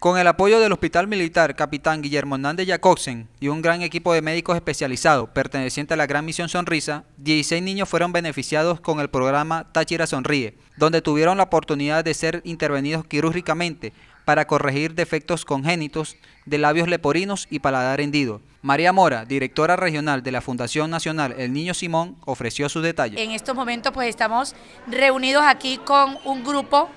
Con el apoyo del Hospital Militar Capitán Guillermo Hernández Jacobsen y un gran equipo de médicos especializados perteneciente a la Gran Misión Sonrisa, 16 niños fueron beneficiados con el programa Táchira Sonríe, donde tuvieron la oportunidad de ser intervenidos quirúrgicamente para corregir defectos congénitos de labios leporinos y paladar hendido. María Mora, directora regional de la Fundación Nacional El Niño Simón, ofreció sus detalles. En estos momentos pues estamos reunidos aquí con un grupo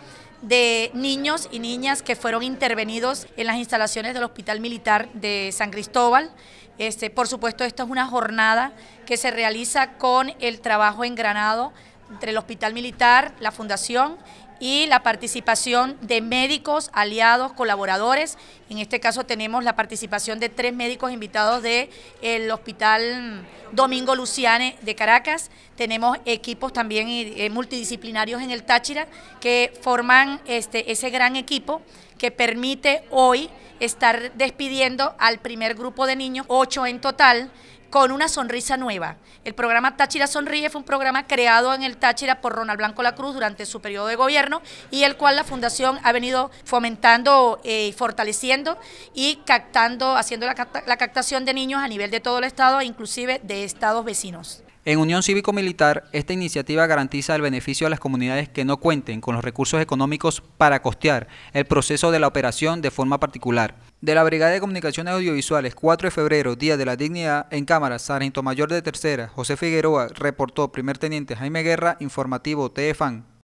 de niños y niñas que fueron intervenidos en las instalaciones del Hospital Militar de San Cristóbal. Este, por supuesto, esta es una jornada que se realiza con el trabajo engranado entre el Hospital Militar, la Fundación y la participación de médicos, aliados, colaboradores. En este caso tenemos la participación de tres médicos invitados del Hospital Domingo Luciane de Caracas. Tenemos equipos también eh, multidisciplinarios en el Táchira que forman este, ese gran equipo que permite hoy estar despidiendo al primer grupo de niños, ocho en total, con una sonrisa nueva. El programa Táchira Sonríe fue un programa creado en el Táchira por Ronald Blanco La Cruz durante su periodo de gobierno y el cual la Fundación ha venido fomentando eh, y fortaleciendo y captando, haciendo la, la captación de niños a nivel de todo el Estado, e inclusive de estados vecinos. En Unión Cívico-Militar, esta iniciativa garantiza el beneficio a las comunidades que no cuenten con los recursos económicos para costear el proceso de la operación de forma particular. De la Brigada de Comunicaciones Audiovisuales, 4 de febrero, Día de la Dignidad, en Cámara, Sargento Mayor de Tercera, José Figueroa, reportó Primer Teniente Jaime Guerra, informativo TEFAN.